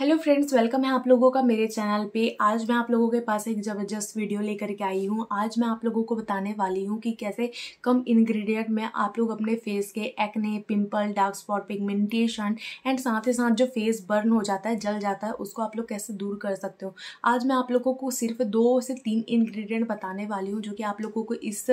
hello friends welcome है आप लोगों का मेरे चैनल पे आज मैं आप लोगों के पास एक ज़बरदस्त वीडियो लेकर के आई हूँ आज मैं आप लोगों को बताने वाली हूँ कि कैसे कम इंग्रेडिएंट में आप लोग अपने फेस के acne pimple dark spot pigmentation and साथ ही साथ जो फेस बर्न हो जाता है जल जाता है उसको आप लोग कैसे दूर कर सकते हो आज मैं आप लोगों को सिर्फ दो से तीन इन्ग्रीडियंट बताने वाली हूँ जो कि आप लोगों को इस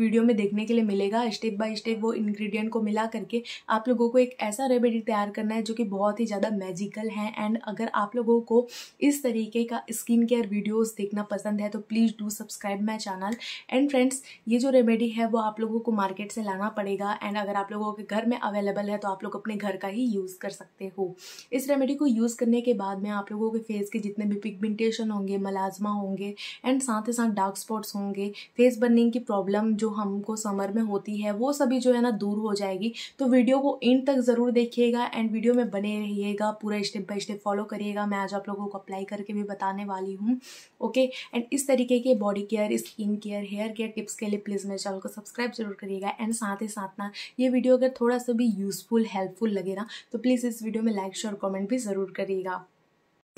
वीडियो में देखने के लिए मिलेगा स्टेप बाय स्टेप वो इन्ग्रीडियंट को मिला करके आप लोगों को एक ऐसा रेमेडी तैयार करना है जो कि बहुत ही ज़्यादा मैजिकल है एंड अगर आप लोगों को इस तरीके का स्किन केयर वीडियोस देखना पसंद है तो please do subscribe my channel and friends ये जो रेमेडी है वो आप लोगों को मार्केट से लाना पड़ेगा एंड अगर आप लोगों के घर में अवेलेबल है तो आप लोग अपने घर का ही यूज़ कर सकते हो इस रेमेडी को यूज़ करने के बाद में आप लोगों के फेस के जितने भी पिगमेंटेशन होंगे मलाजमा होंगे एंड साथ ही साथ डार्क स्पॉट्स होंगे फेस बर्निंग की प्रॉब्लम जो हमको समर में होती है वो सभी जो है ना दूर हो जाएगी तो वीडियो को इंड तक ज़रूर देखिएगा एंड वीडियो में बने रहिएगा पूरा स्टेप बाय स्टेप फॉलो करिएगा मैं आज आप लोगों को अप्लाई करके भी बताने वाली हूँ ओके एंड इस तरीके के body care skin care hair care tips के लिए प्लीज़ मेरे चैनल को सब्सक्राइब जरूर करिएगा एंड साथ ही साथ ना ये वीडियो अगर थोड़ा सा भी यूज़फुल हेल्पफुल लगे ना तो प्लीज़ इस वीडियो में लाइक शेयर कॉमेंट भी ज़रूर करिएगा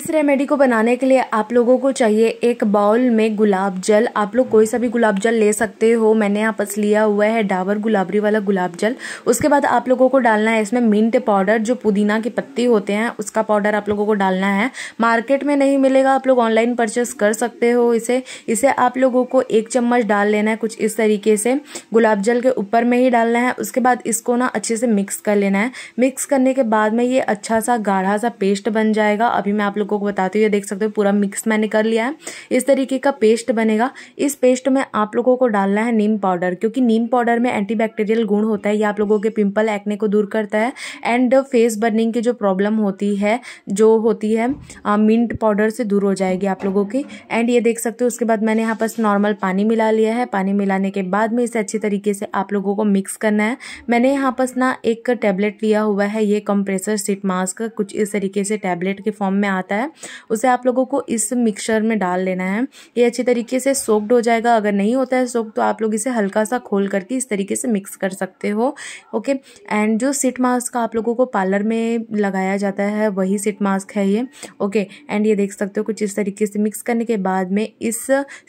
इस रेमेडी को बनाने के लिए आप लोगों को चाहिए एक बाउल में गुलाब जल आप लोग कोई सा भी गुलाब जल ले सकते हो मैंने यहाँ पास लिया हुआ है डाबर गुलाबरी वाला गुलाब जल उसके बाद आप लोगों को डालना है इसमें मिंट पाउडर जो पुदीना की पत्ती होते हैं उसका पाउडर आप लोगों को डालना है मार्केट में नहीं मिलेगा आप लोग ऑनलाइन परचेस कर सकते हो इसे इसे आप लोगों को एक चम्मच डाल लेना है कुछ इस तरीके से गुलाब जल के ऊपर में ही डालना है उसके बाद इसको ना अच्छे से मिक्स कर लेना है मिक्स करने के बाद में ये अच्छा सा गाढ़ा सा पेस्ट बन जाएगा अभी मैं आप लोग को बताती हूँ ये देख सकते हो पूरा मिक्स मैंने कर लिया है इस तरीके का पेस्ट बनेगा इस पेस्ट में आप लोगों को डालना है नीम पाउडर क्योंकि नीम पाउडर में एंटीबैक्टीरियल गुण होता है ये आप लोगों के पिंपल एक्ने को दूर करता है एंड फेस बर्निंग की जो प्रॉब्लम होती है जो होती है मिंट पाउडर से दूर हो जाएगी आप लोगों की एंड ये देख सकते हो उसके बाद मैंने यहाँ पर नॉर्मल पानी मिला लिया है पानी मिलाने के बाद में इसे अच्छी तरीके से आप लोगों को मिक्स करना है मैंने यहाँ पर ना एक टैबलेट लिया हुआ है ये कंप्रेसर सीट मास्क कुछ इस तरीके से टैबलेट के फॉर्म में आता है है उसे आप लोगों को इस मिक्सचर में डाल लेना है ये अच्छी तरीके से सोक्ड हो जाएगा अगर नहीं होता है सोक तो आप लोग इसे हल्का सा खोल करके इस तरीके से मिक्स कर सकते हो ओके एंड जो सिट मास्क आप लोगों को पार्लर में लगाया जाता है वही सिट मास्क है ये ओके एंड ये देख सकते हो कुछ इस तरीके से मिक्स करने के बाद में इस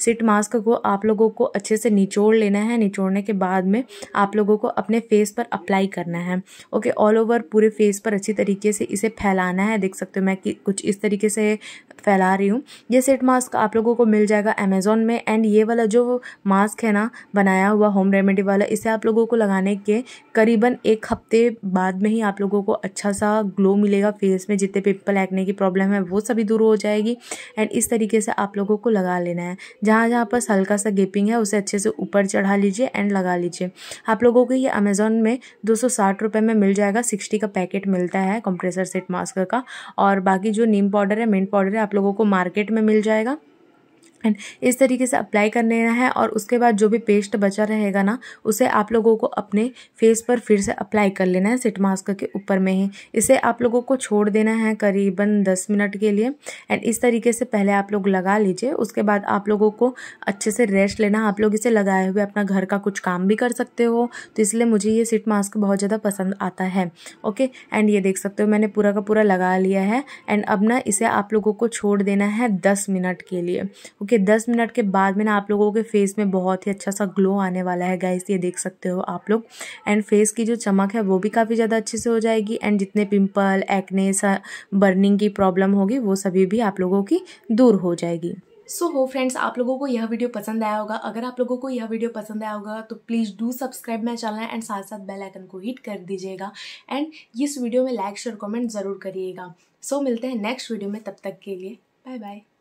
सिट मास्क को आप लोगों को अच्छे से निचोड़ लेना है निचोड़ने के बाद में आप लोगों को अपने फेस पर अप्लाई करना है ओके ऑल ओवर पूरे फेस पर अच्छी तरीके से इसे फैलाना है देख सकते हो मैं कि कुछ इस तरीके तरीके से फैला रही हूँ ये सेट मास्क आप लोगों को मिल जाएगा अमेज़ोन में एंड ये वाला जो मास्क है ना बनाया हुआ होम रेमेडी वाला इसे आप लोगों को लगाने के करीबन एक हफ्ते बाद में ही आप लोगों को अच्छा सा ग्लो मिलेगा फेस में जितने पिंपल एक्ने की प्रॉब्लम है वो सभी दूर हो जाएगी एंड इस तरीके से आप लोगों को लगा लेना है जहाँ जहाँ पर हल्का सा गेपिंग है उसे अच्छे से ऊपर चढ़ा लीजिए एंड लगा लीजिए आप लोगों को ये अमेज़ोन में दो सौ में मिल जाएगा सिक्सटी का पैकेट मिलता है कंप्रेसर सेट मास्क का और बाकी जो नीम पाउडर पाउडर है मिंट पाउडर है आप लोगों को मार्केट में मिल जाएगा एंड इस तरीके से अप्लाई कर लेना है और उसके बाद जो भी पेस्ट बचा रहेगा ना उसे आप लोगों को अपने फेस पर फिर से अप्लाई कर लेना है सिट मास्क के ऊपर में ही इसे आप लोगों को छोड़ देना है करीबन दस मिनट के लिए एंड इस तरीके से पहले आप लोग लगा लीजिए उसके बाद आप लोगों को अच्छे से रेस्ट लेना आप लोग इसे लगाए हुए अपना घर का कुछ काम भी कर सकते हो तो इसलिए मुझे ये सिट मास्क बहुत ज़्यादा पसंद आता है ओके एंड ये देख सकते हो मैंने पूरा का पूरा लगा लिया है एंड अब ना इसे आप लोगों को छोड़ देना है दस मिनट के लिए ओके के दस मिनट के बाद में ना आप लोगों के फेस में बहुत ही अच्छा सा ग्लो आने वाला है गाइस ये देख सकते हो आप लोग एंड फेस की जो चमक है वो भी काफ़ी ज़्यादा अच्छे से हो जाएगी एंड जितने पिंपल एक्ने बर्निंग की प्रॉब्लम होगी वो सभी भी आप लोगों की दूर हो जाएगी सो हो फ्रेंड्स आप लोगों को यह वीडियो पसंद आया होगा अगर आप लोगों को यह वीडियो पसंद आया होगा तो please do subscribe my channel and साथ साथ बेल आइकन को हिट कर दीजिएगा एंड इस वीडियो में लाइक शेयर कमेंट ज़रूर करिएगा सो so, मिलते हैं नेक्स्ट वीडियो में तब तक के लिए बाय बाय